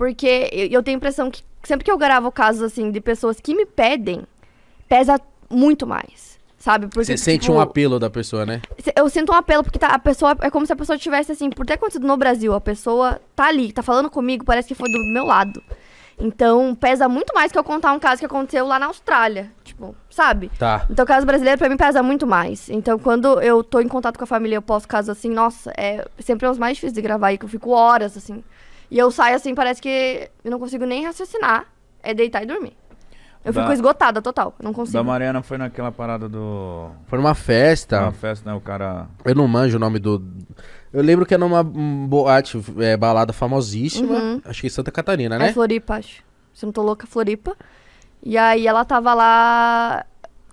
Porque eu tenho a impressão que sempre que eu gravo casos assim de pessoas que me pedem, pesa muito mais. Sabe? Porque, Você sente tipo, um apelo da pessoa, né? Eu sinto um apelo, porque tá, a pessoa. É como se a pessoa tivesse assim, por ter acontecido no Brasil, a pessoa tá ali, tá falando comigo, parece que foi do meu lado. Então, pesa muito mais que eu contar um caso que aconteceu lá na Austrália. Tipo, sabe? Tá. Então, o caso brasileiro, pra mim, pesa muito mais. Então, quando eu tô em contato com a família, eu posto casos assim, nossa, é sempre é os mais difíceis de gravar aí que eu fico horas, assim, e eu saio assim, parece que eu não consigo nem raciocinar. É deitar e dormir. Eu da... fico esgotada total. Não consigo. Da Mariana foi naquela parada do. Foi numa festa. Uma festa, né? O cara. Eu não manjo o nome do. Eu lembro que era numa boate, é, balada famosíssima. Uhum. Acho que em Santa Catarina, é né? É Floripa, acho. Se não tô louca, Floripa. E aí ela tava lá.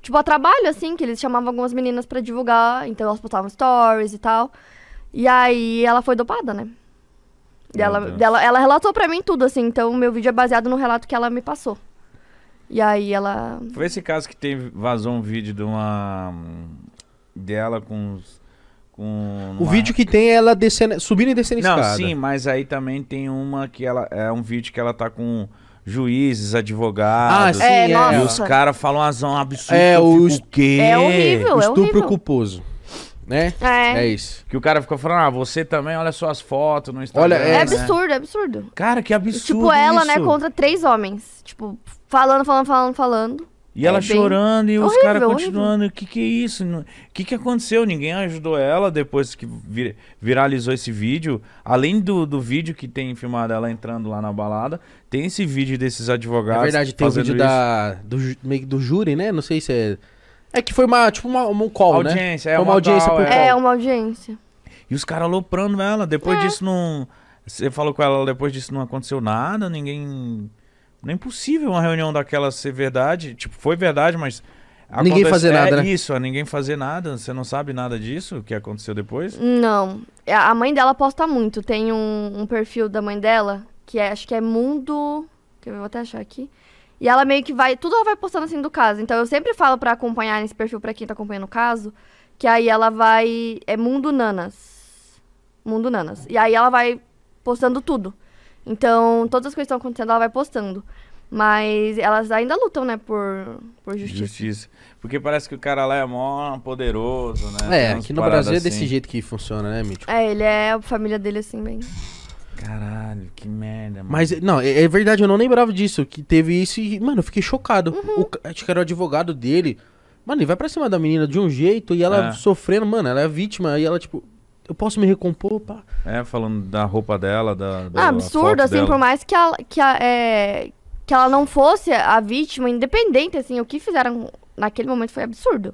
Tipo, a trabalho, assim, que eles chamavam algumas meninas para divulgar. Então elas postavam stories e tal. E aí ela foi dopada, né? Dela, dela, ela relatou pra mim tudo, assim. Então, meu vídeo é baseado no relato que ela me passou. E aí ela. Foi esse caso que teve, vazou um vídeo de uma. dela com. com O vídeo que tem é ela descendo, subindo e descendo Não, escada. sim, mas aí também tem uma que ela. É um vídeo que ela tá com juízes, advogados. Ah, sim, é, é. E os caras falam um zona É, o, fico, o quê? É horrível, é Estupro é horrível. culposo né? É. É isso. Que o cara ficou falando, ah, você também, olha suas fotos no Instagram. Olha, é, é né? absurdo, é absurdo. Cara, que absurdo. Tipo, ela, né, isso. né, contra três homens. Tipo, falando, falando, falando, falando. E ela é chorando e os caras continuando. O que, que é isso? O que, que aconteceu? Ninguém ajudou ela depois que vir, viralizou esse vídeo. Além do, do vídeo que tem filmado ela entrando lá na balada, tem esse vídeo desses advogados. Na é verdade, tem o vídeo da, do, meio do júri, né? Não sei se é é que foi uma, tipo, uma, uma call, né? audiência, né? É, uma, uma audiência por é. call. É, uma audiência. E os caras aloprando ela. Depois é. disso não. Você falou com ela, depois disso não aconteceu nada, ninguém. Não é impossível uma reunião daquela ser verdade. Tipo, foi verdade, mas. Acontece... Ninguém fazer nada, é né? Isso, é ninguém fazer nada. Você não sabe nada disso, o que aconteceu depois? Não. A mãe dela posta muito. Tem um, um perfil da mãe dela, que é, acho que é Mundo. Que eu vou até achar aqui. E ela meio que vai. Tudo ela vai postando assim do caso. Então eu sempre falo para acompanhar esse perfil para quem tá acompanhando o caso. Que aí ela vai. É Mundo Nanas. Mundo Nanas. E aí ela vai postando tudo. Então, todas as coisas que estão acontecendo, ela vai postando. Mas elas ainda lutam, né, por, por justiça. Justiça. Porque parece que o cara lá é mó poderoso, né? É, aqui no Brasil é assim. é desse jeito que funciona, né, Mítico? É, ele é. A família dele, é assim, bem. Caralho, que merda, mano. Mas, não, é, é verdade, eu não lembrava disso, que teve isso e, mano, eu fiquei chocado. Uhum. O, acho que era o advogado dele. Mano, ele vai pra cima da menina de um jeito e ela é. sofrendo, mano, ela é vítima e ela, tipo, eu posso me recompor, pá. É, falando da roupa dela, da. da Absurdo, assim, dela. por mais que ela, que, a, é, que ela não fosse a vítima, independente, assim, o que fizeram naquele momento foi absurdo.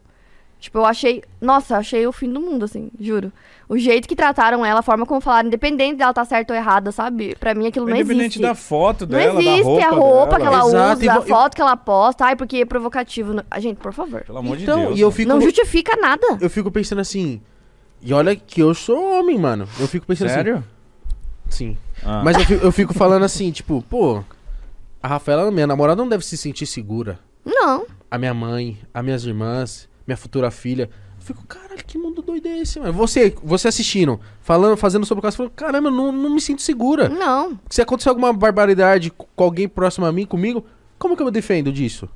Tipo, eu achei. Nossa, achei o fim do mundo, assim, juro. O jeito que trataram ela, a forma como falaram, independente dela estar tá certa ou errada, sabe? Pra mim aquilo não independente existe. Independente da foto dela, não existe, da roupa a roupa dela. que ela Exato, usa, e... a foto que ela posta. Ai, porque é provocativo. Ah, gente, por favor. Pelo amor então, de Deus. E eu fico, não justifica nada. Eu fico pensando assim. E olha que eu sou homem, mano. Eu fico pensando Sério? assim. Sério? Sim. Ah. Mas eu fico, eu fico falando assim, tipo, pô, a Rafaela, minha namorada, não deve se sentir segura. Não. A minha mãe, as minhas irmãs minha futura filha. Eu fico, caralho, que mundo doido é esse, mano? Você, você assistindo, falando, fazendo sobre o caso, falando, caramba, não, não me sinto segura. Não. Se acontecer alguma barbaridade com alguém próximo a mim, comigo, como que eu me defendo disso?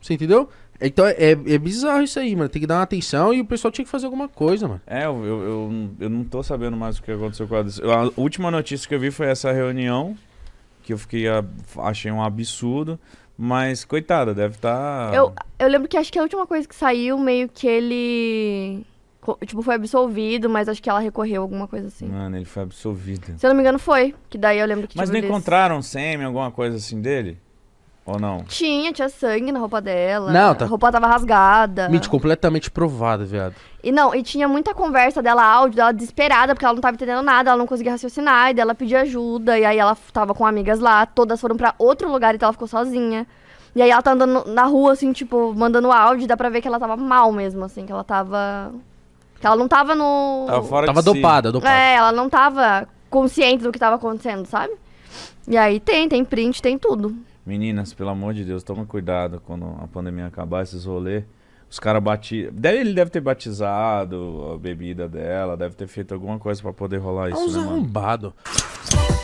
Você entendeu? Então é, é bizarro isso aí, mano. Tem que dar uma atenção e o pessoal tinha que fazer alguma coisa, mano. É, eu, eu, eu, não tô sabendo mais o que aconteceu com a. A última notícia que eu vi foi essa reunião, que eu fiquei. achei um absurdo. Mas, coitada, deve estar. Tá... Eu, eu lembro que acho que a última coisa que saiu, meio que ele. Tipo, foi absolvido, mas acho que ela recorreu, alguma coisa assim. Mano, ele foi absolvido. Se eu não me engano, foi. Que daí eu lembro que Mas tipo, não encontraram sêmen, alguma coisa assim dele? Ou não? Tinha, tinha sangue na roupa dela. Não, tá- A roupa tava rasgada. Mitch, completamente provado, viado. E não, e tinha muita conversa dela, áudio dela desesperada, porque ela não tava entendendo nada, ela não conseguia raciocinar, e daí ela pediu ajuda, e aí ela tava com amigas lá, todas foram pra outro lugar, então ela ficou sozinha. E aí ela tá andando na rua, assim, tipo, mandando áudio, e dá pra ver que ela tava mal mesmo, assim, que ela tava. Que ela não tava no. Tava fora Tava de si. dopada, dopada. É, ela não tava consciente do que tava acontecendo, sabe? E aí tem, tem print, tem tudo. Meninas, pelo amor de Deus, toma cuidado quando a pandemia acabar, esses rolês. Os caras deve Ele deve ter batizado a bebida dela, deve ter feito alguma coisa para poder rolar isso. É uns né, arrombados.